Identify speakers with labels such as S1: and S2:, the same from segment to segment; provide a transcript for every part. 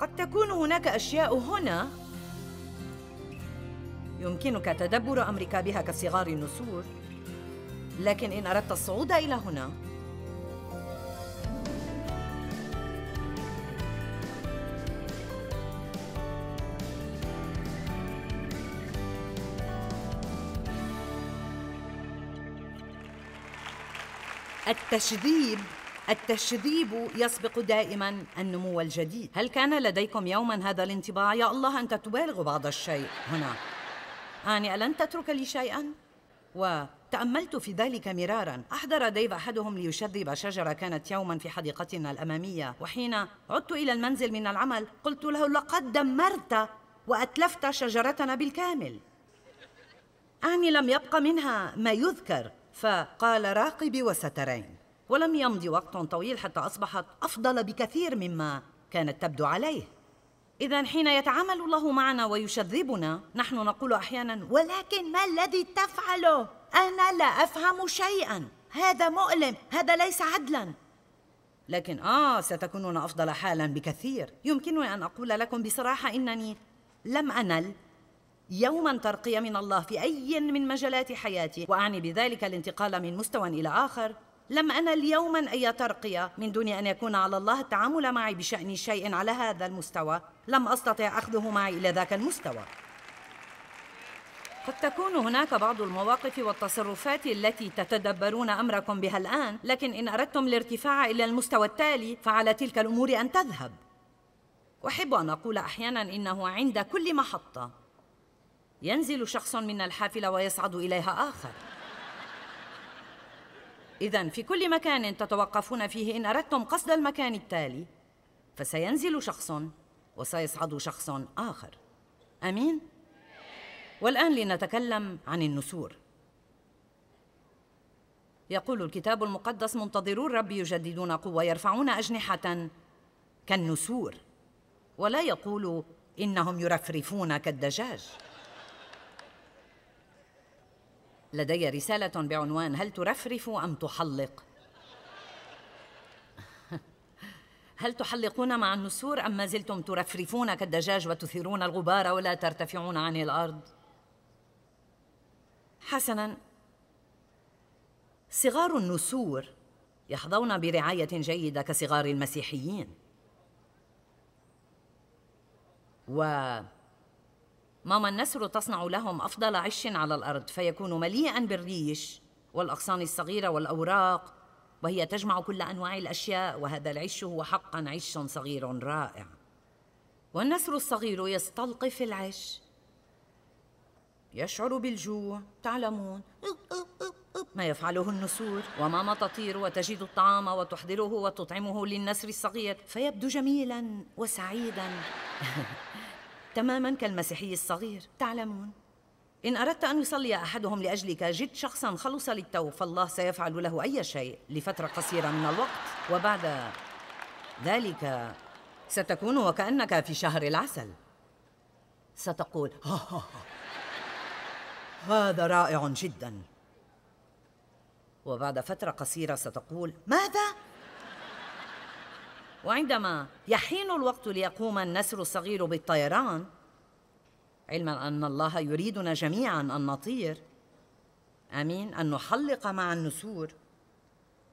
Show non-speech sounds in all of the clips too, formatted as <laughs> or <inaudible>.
S1: قد تكون هناك أشياء هنا يمكنك تدبر أمرك بها كصغار النسور لكن إن أردت الصعود إلى هنا التشذيب التشذيب يسبق دائما النمو الجديد هل كان لديكم يوما هذا الانطباع يا الله أنت تبالغ بعض الشيء هنا أني ألن تترك لي شيئا وتأملت في ذلك مرارا أحضر ديف أحدهم ليشذب شجرة كانت يوما في حديقتنا الأمامية وحين عدت إلى المنزل من العمل قلت له لقد دمرت وأتلفت شجرتنا بالكامل اني لم يبق منها ما يذكر فقال راقبي وسترين ولم يمض وقت طويل حتى أصبحت أفضل بكثير مما كانت تبدو عليه إذا حين يتعامل الله معنا ويشذبنا نحن نقول أحيانا ولكن ما الذي تفعله؟ أنا لا أفهم شيئا هذا مؤلم هذا ليس عدلا لكن آه ستكونون أفضل حالا بكثير يمكنني أن أقول لكم بصراحة إنني لم أنل يوما ترقية من الله في أي من مجالات حياتي وأعني بذلك الانتقال من مستوى إلى آخر لم أنل يوما أي ترقية من دون أن يكون على الله التعامل معي بشأن شيء على هذا المستوى لم أستطع أخذه معي إلى ذاك المستوى قد تكون هناك بعض المواقف والتصرفات التي تتدبرون امركم بها الان لكن ان اردتم الارتفاع الى المستوى التالي فعلى تلك الامور ان تذهب احب ان اقول احيانا انه عند كل محطه ينزل شخص من الحافله ويصعد اليها اخر إذا في كل مكان تتوقفون فيه إن أردتم قصد المكان التالي فسينزل شخص وسيصعد شخص آخر أمين؟ والآن لنتكلم عن النسور يقول الكتاب المقدس منتظرو الرب يجددون قوة يرفعون أجنحة كالنسور ولا يقول إنهم يرفرفون كالدجاج لدي رسالة بعنوان هل ترفرف أم تحلق؟ <laughs> هل تحلقون مع النسور أم ما زلتم ترفرفون كالدجاج وتثيرون الغبار ولا ترتفعون عن الأرض؟ حسنا صغار النسور يحظون برعاية جيدة كصغار المسيحيين و ماما النسر تصنع لهم أفضل عش على الأرض فيكون مليئا بالريش والأغصان الصغيرة والأوراق وهي تجمع كل أنواع الأشياء وهذا العش هو حقا عش صغير رائع والنسر الصغير يستلقف العش يشعر بالجوع تعلمون ما يفعله النسور وماما تطير وتجد الطعام وتحضره وتطعمه للنسر الصغير فيبدو جميلا وسعيدا <laughs> تماما كالمسيحي الصغير تعلمون إن أردت أن يصلي أحدهم لأجلك جد شخصا خلص للتو فالله سيفعل له أي شيء لفترة قصيرة من الوقت وبعد ذلك ستكون وكأنك في شهر العسل ستقول ها آه، آه، ها آه. ها هذا رائع جدا وبعد فترة قصيرة ستقول ماذا؟ وعندما يحين الوقت ليقوم النسر الصغير بالطيران علما ان الله يريدنا جميعا ان نطير امين ان نحلق مع النسور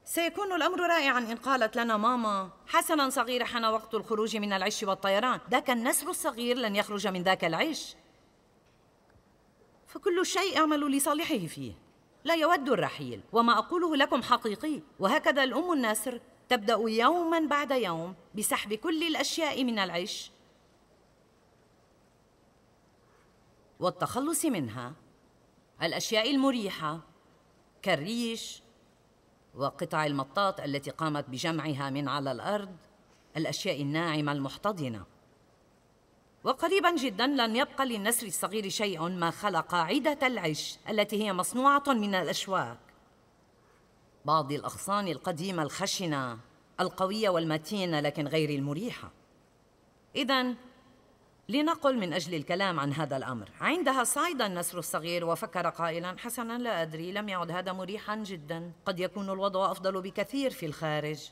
S1: سيكون الامر رائعا ان قالت لنا ماما حسنا صغير حان وقت الخروج من العش والطيران ذاك النسر الصغير لن يخرج من ذاك العش فكل شيء اعمل لصالحه فيه لا يود الرحيل وما اقوله لكم حقيقي وهكذا الام النسر تبدأ يوما بعد يوم بسحب كل الأشياء من العش والتخلص منها الأشياء المريحة كالريش وقطع المطاط التي قامت بجمعها من على الأرض الأشياء الناعمة المحتضنة وقريبا جدا لن يبقى للنسر الصغير شيء ما خلق عدة العش التي هي مصنوعة من الأشواك بعض الأغصان القديمة الخشنة القوية والمتينة لكن غير المريحة إذا لنقل من أجل الكلام عن هذا الأمر عندها صعد النسر الصغير وفكر قائلا حسنا لا أدري لم يعد هذا مريحا جدا قد يكون الوضع أفضل بكثير في الخارج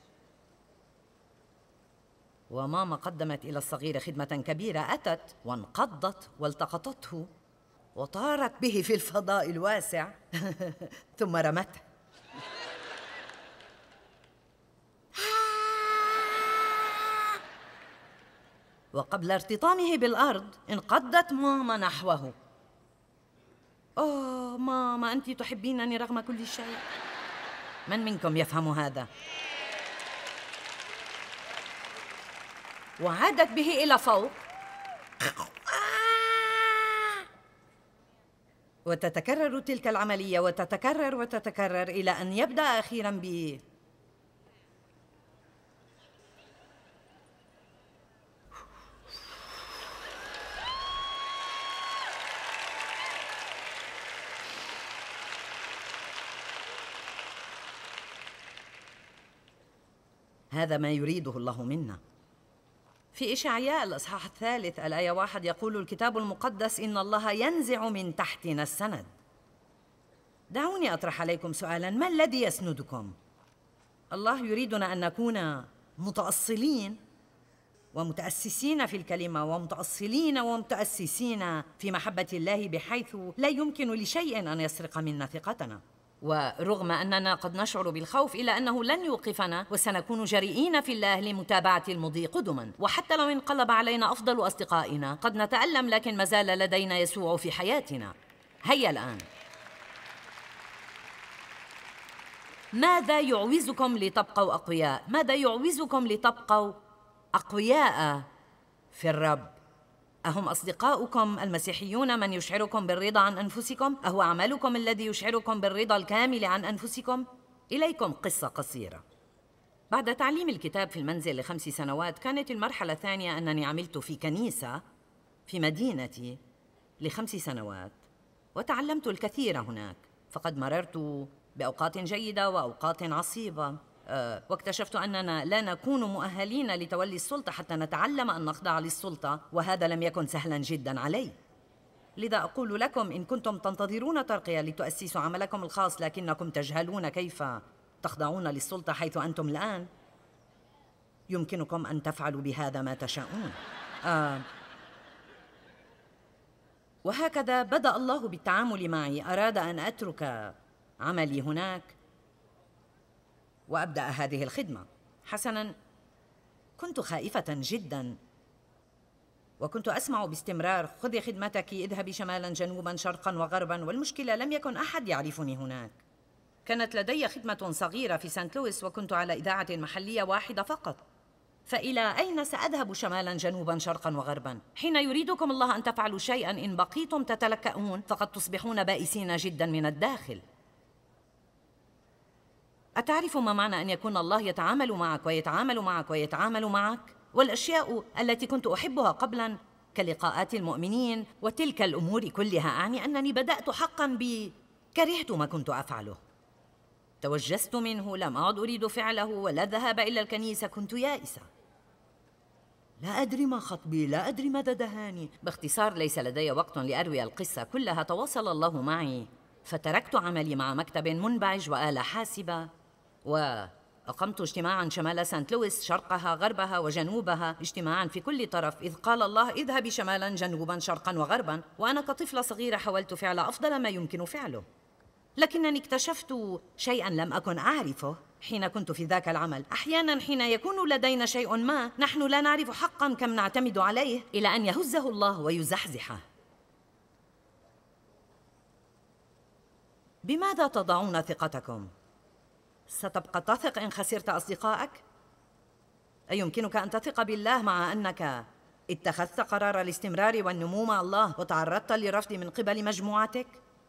S1: وماما قدمت إلى الصغير خدمة كبيرة أتت وانقضت والتقطته وطارت به في الفضاء الواسع <laughs> ثم رمته وقبل ارتطامه بالأرض انقضت ماما نحوه أوه ماما أنت تحبينني رغم كل شيء من منكم يفهم هذا؟ وعادت به إلى فوق وتتكرر تلك العملية وتتكرر وتتكرر إلى أن يبدأ أخيرا ب هذا ما يريده الله منا في إشعياء الإصحاح الثالث الآية واحد يقول الكتاب المقدس إن الله ينزع من تحتنا السند دعوني أطرح عليكم سؤالا ما الذي يسندكم؟ الله يريدنا أن نكون متأصلين ومتأسسين في الكلمة ومتأصلين ومتأسسين في محبة الله بحيث لا يمكن لشيء أن يسرق منا ثقتنا ورغم أننا قد نشعر بالخوف إلا أنه لن يوقفنا وسنكون جريئين في الله لمتابعة المضي قدما وحتى لو انقلب علينا أفضل أصدقائنا قد نتألم لكن ما زال لدينا يسوع في حياتنا هيا الآن ماذا يعوزكم لتبقوا أقوياء؟ ماذا يعوزكم لتبقوا أقوياء في الرب؟ أهم أصدقاؤكم المسيحيون من يشعركم بالرضا عن أنفسكم؟ أهو عملكم الذي يشعركم بالرضا الكامل عن أنفسكم؟ إليكم قصة قصيرة بعد تعليم الكتاب في المنزل لخمس سنوات كانت المرحلة الثانية أنني عملت في كنيسة في مدينتي لخمس سنوات وتعلمت الكثير هناك فقد مررت بأوقات جيدة وأوقات عصيبة آه، واكتشفت أننا لا نكون مؤهلين لتولي السلطة حتى نتعلم أن نخضع للسلطة وهذا لم يكن سهلا جدا علي لذا أقول لكم إن كنتم تنتظرون ترقية لتؤسسوا عملكم الخاص لكنكم تجهلون كيف تخضعون للسلطة حيث أنتم الآن يمكنكم أن تفعلوا بهذا ما تشاءون آه وهكذا بدأ الله بالتعامل معي أراد أن أترك عملي هناك وابدا هذه الخدمه حسنا كنت خائفه جدا وكنت اسمع باستمرار خذي خدمتك اذهبي شمالا جنوبا شرقا وغربا والمشكله لم يكن احد يعرفني هناك كانت لدي خدمه صغيره في سانت لويس وكنت على اذاعه محليه واحده فقط فإلى أين سأذهب شمالا جنوبا شرقا وغربا؟ حين يريدكم الله أن تفعلوا شيئا إن بقيتم تتلكؤون فقد تصبحون بائسين جدا من الداخل أتعرف ما معنى أن يكون الله يتعامل معك ويتعامل معك ويتعامل معك؟ والأشياء التي كنت أحبها قبلاً كلقاءات المؤمنين وتلك الأمور كلها أعني أنني بدأت حقاً ب... كرهت ما كنت أفعله توجست منه لم أعد أريد فعله ولا الذهاب إلى الكنيسة كنت يائسة لا أدري ما خطبي لا أدري ماذا دهاني باختصار ليس لدي وقت لأروي القصة كلها تواصل الله معي فتركت عملي مع مكتب منبعج وآلة حاسبة وأقمت اجتماعا شمال سانت لويس شرقها غربها وجنوبها اجتماعا في كل طرف إذ قال الله اذهبي شمالا جنوبا شرقا وغربا وأنا كطفلة صغيرة حاولت فعل أفضل ما يمكن فعله لكنني اكتشفت شيئا لم أكن أعرفه حين كنت في ذاك العمل احيانا حين يكون لدينا شيء ما نحن لا نعرف حقا كم نعتمد عليه الى ان يهزه الله ويزحزحه بماذا تضعون ثقتكم ستبقى تثق إن خسرت أصدقائك؟ أيمكنك أن تثق بالله مع أنك اتخذت قرار الاستمرار والنمو مع الله وتعرضت لرفض من قبل مجموعتك؟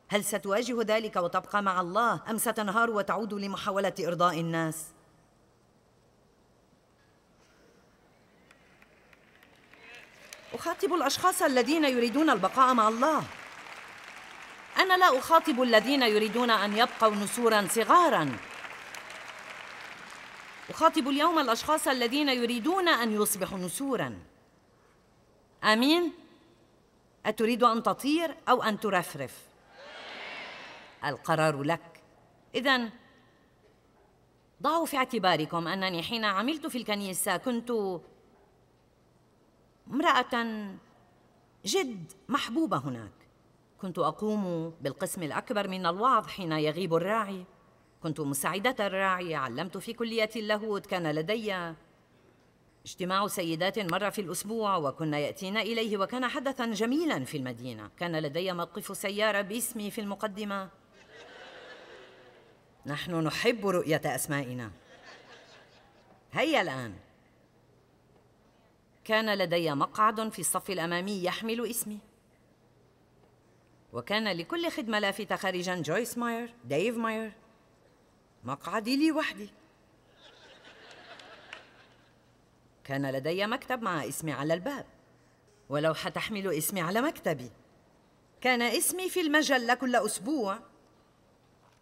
S1: هل ستواجه ذلك وتبقى مع الله أم ستنهار وتعود لمحاولة إرضاء الناس؟ أخاطب الأشخاص الذين يريدون البقاء مع الله أنا لا أخاطب الذين يريدون أن يبقوا نسورا صغارا أخاطب اليوم الأشخاص الذين يريدون أن يصبحوا نسورا أمين؟ أتريد أن تطير أو أن ترفرف؟ القرار لك إذا ضعوا في اعتباركم أنني حين عملت في الكنيسة كنت امرأة جد محبوبة هناك كنت أقوم بالقسم الأكبر من الوعظ حين يغيب الراعي كنت مساعدة الراعي علمت في كلية اللاهوت كان لدي اجتماع سيدات مرة في الأسبوع وكنا يأتين إليه وكان حدثا جميلا في المدينة كان لدي موقف سيارة باسمي في المقدمة نحن نحب رؤية أسمائنا هيا الآن كان لدي مقعد في الصف الأمامي يحمل اسمي وكان لكل خدمة لافتة خارجا جويس ماير ديف ماير مقعدي لي وحدي كان لدي مكتب مع اسمي على الباب ولوحة تحمل اسمي على مكتبي كان اسمي في المجلة كل أسبوع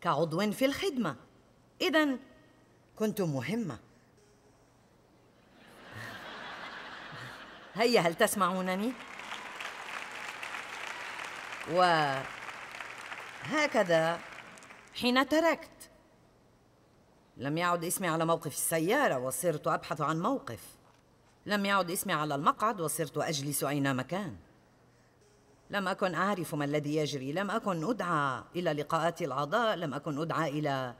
S1: كعضو في الخدمة إذا كنت مهمة هيا هل تسمعونني؟ وهكذا حين تركت لم يعد اسمي على موقف السيارة وصرت أبحث عن موقف لم يعد اسمي على المقعد وصرت أجلس أينما كان لم أكن أعرف ما الذي يجري لم أكن أدعى إلى لقاءات الأعضاء لم أكن أدعى إلى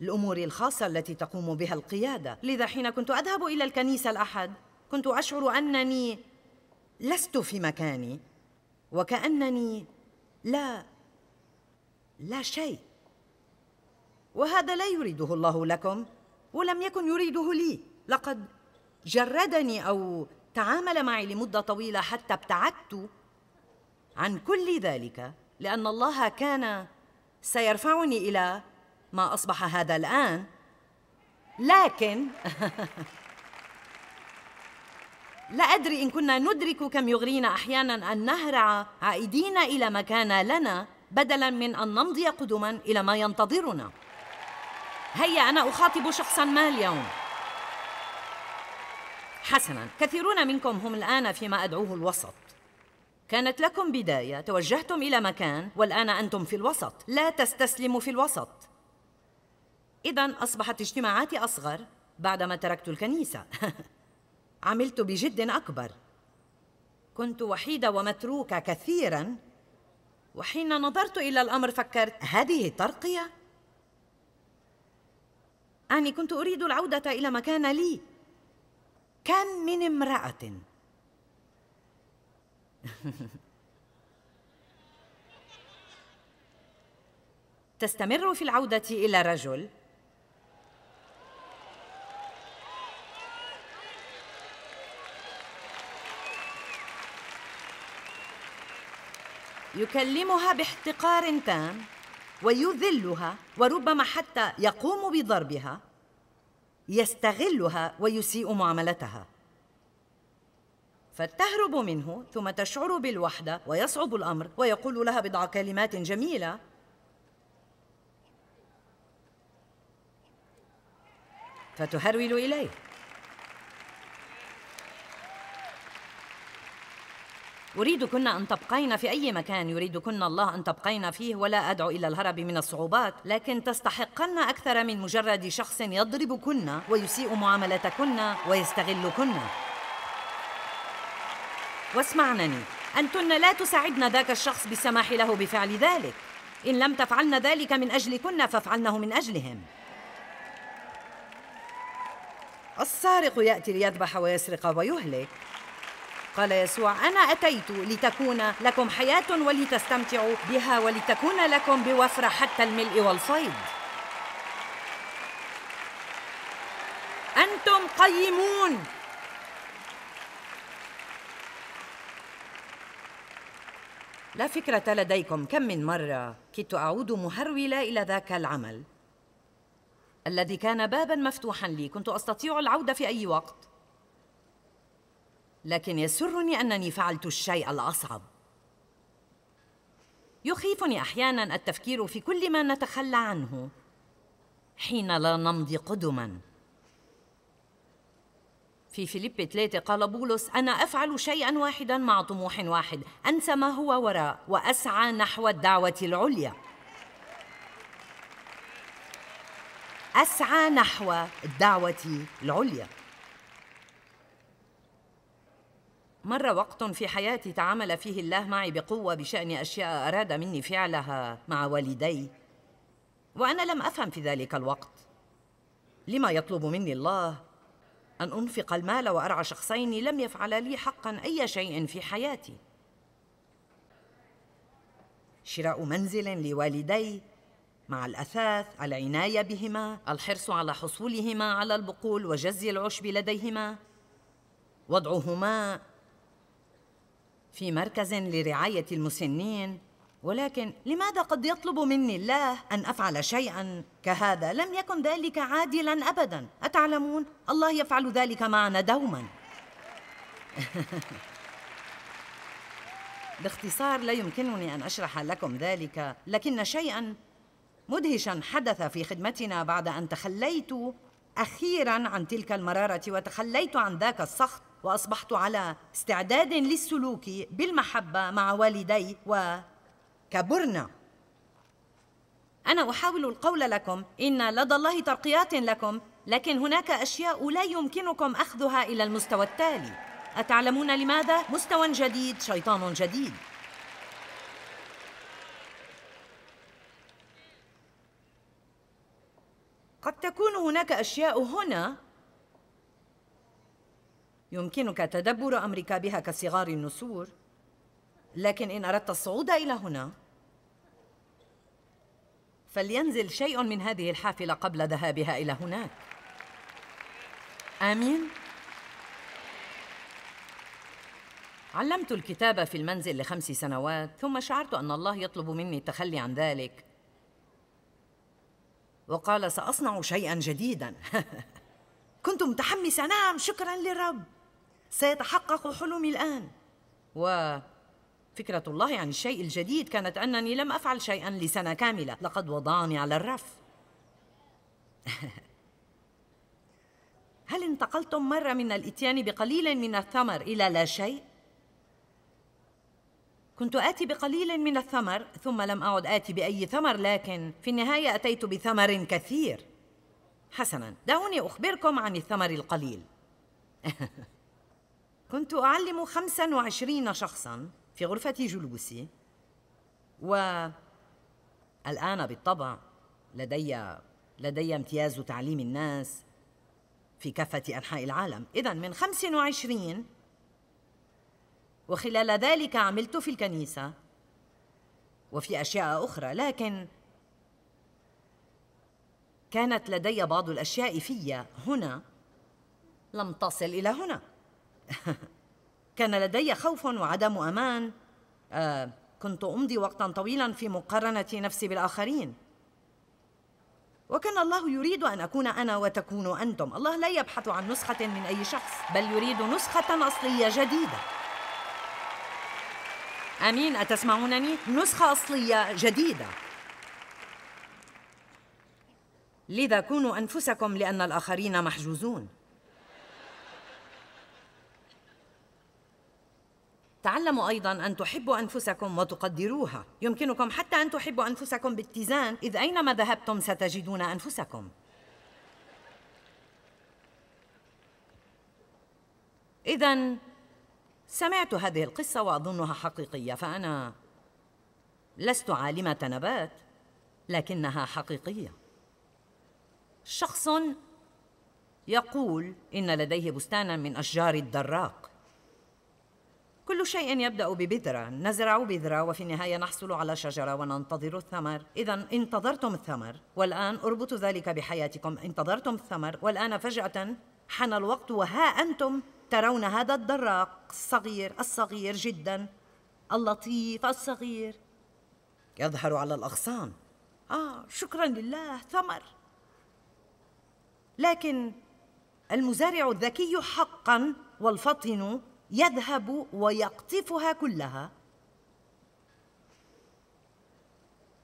S1: الأمور الخاصة التي تقوم بها القيادة لذا حين كنت أذهب إلى الكنيسة الأحد كنت أشعر أنني لست في مكاني وكأنني لا لا شيء وهذا لا يريده الله لكم ولم يكن يريده لي لقد جردني او تعامل معي لمده طويله حتى ابتعدت عن كل ذلك لان الله كان سيرفعني الى ما اصبح هذا الان لكن <laughs> لا ادري ان كنا ندرك كم يغرينا احيانا ان نهرع عائدين الى ما كان لنا بدلا من ان نمضي قدما الى ما ينتظرنا هيا أنا أخاطب شخصا ما اليوم حسنا كثيرون منكم هم الآن فيما أدعوه الوسط كانت لكم بداية توجهتم إلى مكان والآن أنتم في الوسط لا تستسلموا في الوسط إذا أصبحت اجتماعاتي أصغر بعدما تركت الكنيسة <laughs> عملت بجد أكبر كنت وحيدة ومتروكة كثيرا وحين نظرت إلى الأمر فكرت هذه ترقية؟ يعني كنت أريد العودة إلى ما كان لي كم من امرأة <laughs> تستمر في العودة إلى رجل يكلمها باحتقار تام ويذلها وربما حتى يقوم بضربها يستغلها ويسيء معاملتها فتهرب منه ثم تشعر بالوحدة ويصعب الأمر ويقول لها بضع كلمات جميلة فتهرول إليه أريدكن أن تبقين في أي مكان يريدكن الله أن تبقين فيه ولا أدعو إلى الهرب من الصعوبات لكن تستحقن أكثر من مجرد شخص يضربكن ويسيء معاملتكن ويستغلكن واسمعنني أنتن لا تساعدن ذاك الشخص بالسماح له بفعل ذلك إن لم تفعلن ذلك من أجلكن فافعلنه من أجلهم السارق يأتي ليذبح ويسرق ويهلك قال يسوع أنا أتيت لتكون لكم حياة ولتستمتعوا بها ولتكون لكم بوفرة حتى الملء والصيد أنتم قيمون لا فكرة لديكم كم من مرة كدت أعود مهرولة إلى ذاك العمل الذي كان بابا مفتوحا لي كنت أستطيع العودة في أي وقت لكن يسرني أنني فعلت الشيء الأصعب يخيفني أحيانا التفكير في كل ما نتخلى عنه حين لا نمضي قدما في فيليب ثلاثة قال بولس أنا أفعل شيئا واحدا مع طموح واحد أنسى ما هو وراء وأسعى نحو الدعوة العليا أسعى نحو الدعوة العليا مر وقت في حياتي تعامل فيه الله معي بقوة بشأن أشياء أراد مني فعلها مع والدي وأنا لم أفهم في ذلك الوقت لما يطلب مني الله أن أنفق المال وأرعى شخصين لم يفعل لي حقا أي شيء في حياتي شراء منزل لوالدي مع الأثاث العناية بهما الحرص على حصولهما على البقول وجز العشب لديهما وضعهما في مركز لرعاية المسنين ولكن لماذا قد يطلب مني الله أن أفعل شيئا كهذا لم يكن ذلك عادلا أبدا أتعلمون الله يفعل ذلك معنا دوما <laughs> باختصار لا يمكنني أن أشرح لكم ذلك لكن شيئا مدهشا حدث في خدمتنا بعد أن تخليت أخيرا عن تلك المرارة وتخليت عن ذاك السخط وأصبحت على استعداد للسلوك بالمحبة مع والدي وكبرنا أنا أحاول القول لكم إن لدى الله ترقيات لكم لكن هناك أشياء لا يمكنكم أخذها إلى المستوى التالي أتعلمون لماذا؟ مستوى جديد شيطان جديد قد تكون هناك أشياء هنا يمكنك تدبر أمرك بها كصغار النسور لكن إن أردت الصعود إلى هنا فلينزل شيء من هذه الحافلة قبل ذهابها إلى هناك آمين علمت الكتابة في المنزل لخمس سنوات ثم شعرت أن الله يطلب مني التخلي عن ذلك وقال سأصنع شيئا جديدا <laughs> كنت متحمسة نعم شكرا للرب سيتحقق حلمي الآن وفكرة الله عن الشيء الجديد كانت أنني لم أفعل شيئا لسنة كاملة لقد وضعني على الرف <laughs> هل انتقلتم مرة من الإتيان بقليل من الثمر إلى لا شيء؟ كنت آتي بقليل من الثمر ثم لم أعد آتي بأي ثمر لكن في النهاية أتيت بثمر كثير حسنا دعوني أخبركم عن الثمر القليل <laughs> كنت أعلم خمسا وعشرين شخصا في غرفة جلوسي و الآن بالطبع لدي لدي امتياز تعليم الناس في كافة أنحاء العالم إذا من خمس وعشرين وخلال ذلك عملت في الكنيسة وفي أشياء أخرى لكن كانت لدي بعض الأشياء في هنا لم تصل إلى هنا <laughs> كان لدي خوف وعدم امان آه كنت امضي وقتا طويلا في مقارنه نفسي بالاخرين وكان الله يريد ان اكون انا وتكونوا انتم الله لا يبحث عن نسخه من اي شخص بل يريد نسخه اصليه جديده امين اتسمعونني نسخه اصليه جديده لذا كونوا انفسكم لان الاخرين محجوزون تعلموا أيضا أن تحبوا أنفسكم وتقدروها يمكنكم حتى أن تحبوا أنفسكم باتزان إذ أينما ذهبتم ستجدون أنفسكم إذا سمعت هذه القصة وأظنها حقيقية فأنا لست عالمة نبات لكنها حقيقية شخص يقول إن لديه بستانا من أشجار الدراق كل شيء يبدأ ببذرة نزرع بذرة وفي النهاية نحصل على شجرة وننتظر الثمر إذا انتظرتم الثمر والآن اربطوا ذلك بحياتكم انتظرتم الثمر والآن فجأة حان الوقت وها أنتم ترون هذا الدراق الصغير الصغير جدا اللطيف الصغير يظهر على الأغصان آه شكرا لله ثمر لكن المزارع الذكي حقا والفطن يذهب ويقطفها كلها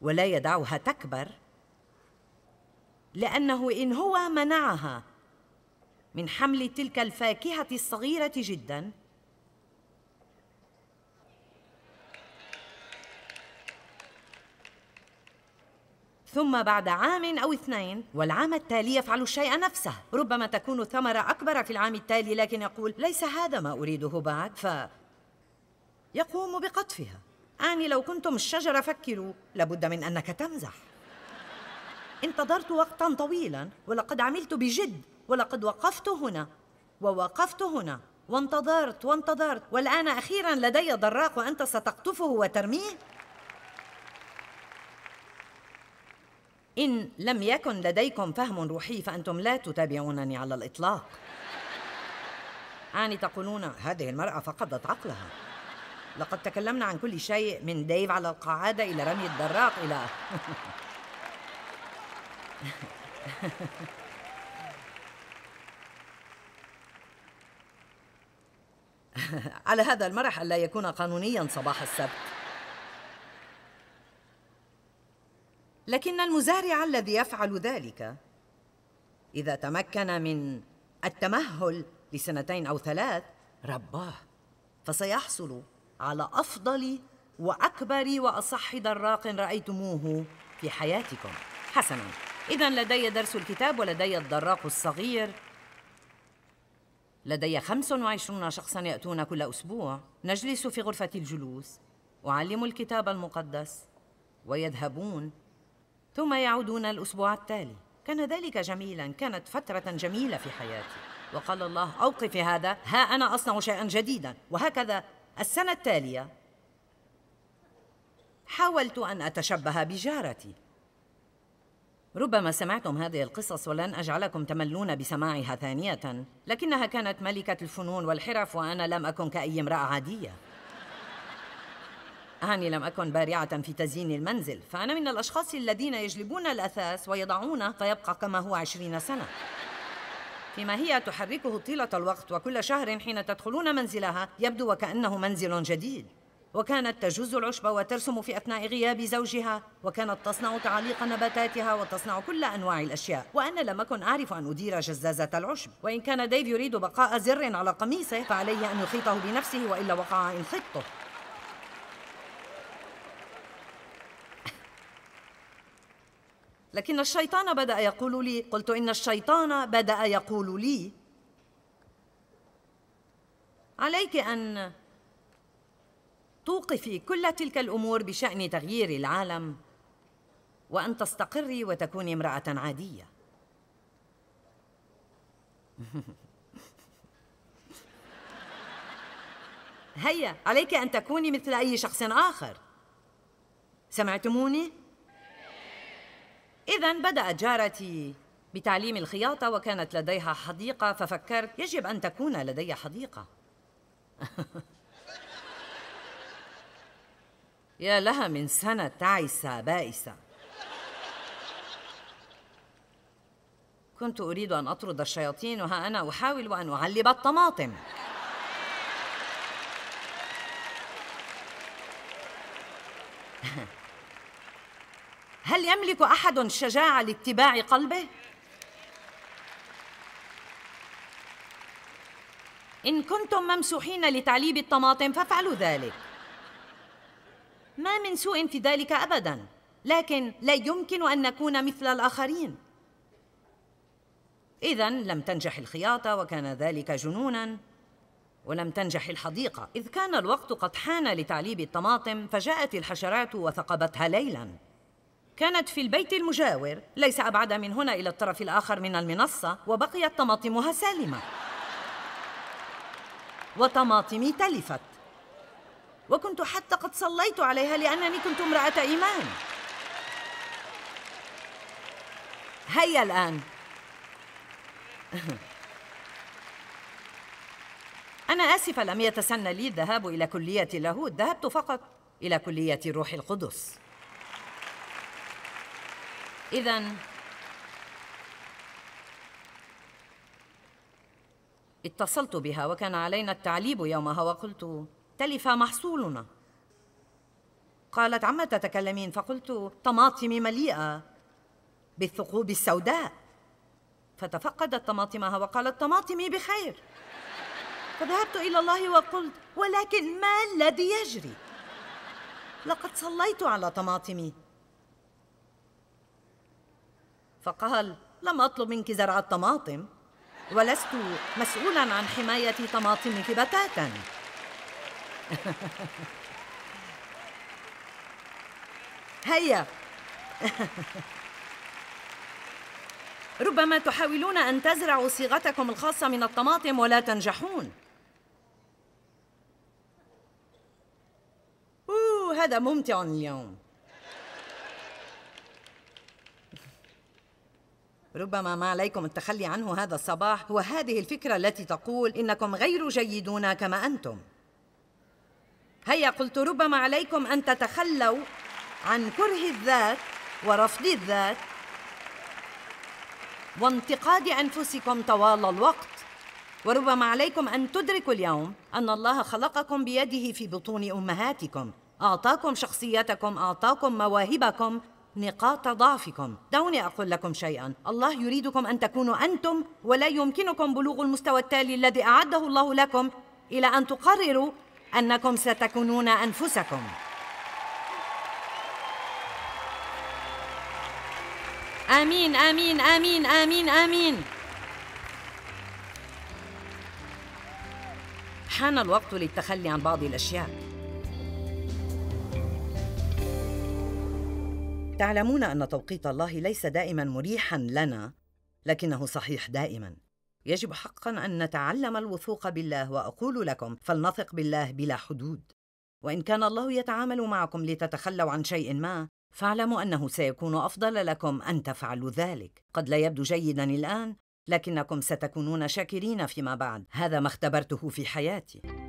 S1: ولا يدعها تكبر لانه ان هو منعها من حمل تلك الفاكهه الصغيره جدا ثم بعد عام أو اثنين والعام التالي يفعل الشيء نفسه ربما تكون ثمرة أكبر في العام التالي لكن يقول ليس هذا ما أريده بعد ف يقوم بقطفها أعني لو كنتم الشجرة فكروا لابد من أنك تمزح انتظرت وقتا طويلا ولقد عملت بجد ولقد وقفت هنا ووقفت هنا وانتظرت وانتظرت والآن أخيرا لدي ضراق وأنت ستقطفه وترميه إن لم يكن لديكم فهم روحي فأنتم لا تتابعونني على الإطلاق أعني تقولون هذه المرأة فقدت عقلها لقد تكلمنا عن كل شيء من ديف على القعادة إلى رمي الدراق إلى <laughs> على هذا المرح ألا يكون قانونيا صباح السبت لكن المزارع الذي يفعل ذلك إذا تمكن من التمهل لسنتين أو ثلاث رباه فسيحصل على أفضل وأكبر وأصح دراق رأيتموه في حياتكم حسنا إذا لدي درس الكتاب ولدي الدراق الصغير لدي 25 شخصا يأتون كل أسبوع نجلس في غرفة الجلوس أعلم الكتاب المقدس ويذهبون ثم يعودون الأسبوع التالي كان ذلك جميلا كانت فترة جميلة في حياتي وقال الله أوقفي هذا ها أنا أصنع شيئا جديدا وهكذا السنة التالية حاولت أن أتشبه بجارتي ربما سمعتم هذه القصص ولن أجعلكم تملون بسماعها ثانية لكنها كانت ملكة الفنون والحرف وأنا لم أكن كأي امرأة عادية أعني لم أكن بارعة في تزيين المنزل فأنا من الأشخاص الذين يجلبون الأثاث ويضعونه فيبقى كما هو عشرين سنة فيما هي تحركه طيلة الوقت وكل شهر حين تدخلون منزلها يبدو وكأنه منزل جديد وكانت تجوز العشب وترسم في أثناء غياب زوجها وكانت تصنع تعليق نباتاتها وتصنع كل أنواع الأشياء وأنا لم أكن أعرف أن أدير جزازة العشب وإن كان ديف يريد بقاء زر على قميصه فعليه أن يخيطه بنفسه وإلا وقع إن خطه لكن الشيطان بدأ يقول لي قلت إن الشيطان بدأ يقول لي عليك أن توقفي كل تلك الأمور بشأن تغيير العالم وأن تستقري وتكوني امرأة عادية <laughs> هيا عليك أن تكوني مثل أي شخص آخر سمعتموني؟ إذا بدأت جارتي بتعليم الخياطة وكانت لديها حديقة ففكرت يجب أن تكون لدي حديقة <laughs> يا لها من سنة تعيسة بائسة كنت أريد أن أطرد الشياطين وها أنا أحاول أن أعلب الطماطم <laughs> هل يملك احد الشجاعه لاتباع قلبه ان كنتم ممسوحين لتعليب الطماطم فافعلوا ذلك ما من سوء في ذلك ابدا لكن لا يمكن ان نكون مثل الاخرين اذا لم تنجح الخياطه وكان ذلك جنونا ولم تنجح الحديقه اذ كان الوقت قد حان لتعليب الطماطم فجاءت الحشرات وثقبتها ليلا كانت في البيت المجاور ليس أبعد من هنا إلى الطرف الآخر من المنصة وبقيت طماطمها سالمة وطماطمي تلفت وكنت حتى قد صليت عليها لأنني كنت امرأة إيمان هيا الآن <laughs> أنا آسفة لم يتسنى لي الذهاب إلى كلية اللاهوت ذهبت فقط إلى كلية روح القدس إذا اتصلت بها وكان علينا التعليب يومها وقلت تلف محصولنا قالت عما تتكلمين فقلت طماطمي مليئة بالثقوب السوداء فتفقدت طماطمها وقالت طماطمي بخير فذهبت إلى الله وقلت ولكن ما الذي يجري؟ لقد صليت على طماطمي فقال لم أطلب منك زرع الطماطم ولست مسؤولا عن حماية طماطمك بتاتا <laughs> هيا <laughs> ربما تحاولون أن تزرعوا صيغتكم الخاصة من الطماطم ولا تنجحون أوه هذا ممتع اليوم ربما ما عليكم التخلي عنه هذا الصباح هو هذه الفكرة التي تقول إنكم غير جيدون كما أنتم هيا قلت ربما عليكم أن تتخلوا عن كره الذات ورفض الذات وانتقاد أنفسكم طوال الوقت وربما عليكم أن تدركوا اليوم أن الله خلقكم بيده في بطون أمهاتكم أعطاكم شخصيتكم أعطاكم مواهبكم نقاط ضعفكم دعوني أقول لكم شيئا الله يريدكم أن تكونوا أنتم ولا يمكنكم بلوغ المستوى التالي الذي أعده الله لكم إلى أن تقرروا أنكم ستكونون أنفسكم آمين آمين آمين آمين آمين حان الوقت للتخلي عن بعض الأشياء تعلمون ان توقيت الله ليس دائما مريحا لنا لكنه صحيح دائما يجب حقا ان نتعلم الوثوق بالله واقول لكم فلنثق بالله بلا حدود وان كان الله يتعامل معكم لتتخلوا عن شيء ما فاعلموا انه سيكون افضل لكم ان تفعلوا ذلك قد لا يبدو جيدا الان لكنكم ستكونون شاكرين فيما بعد هذا ما اختبرته في حياتي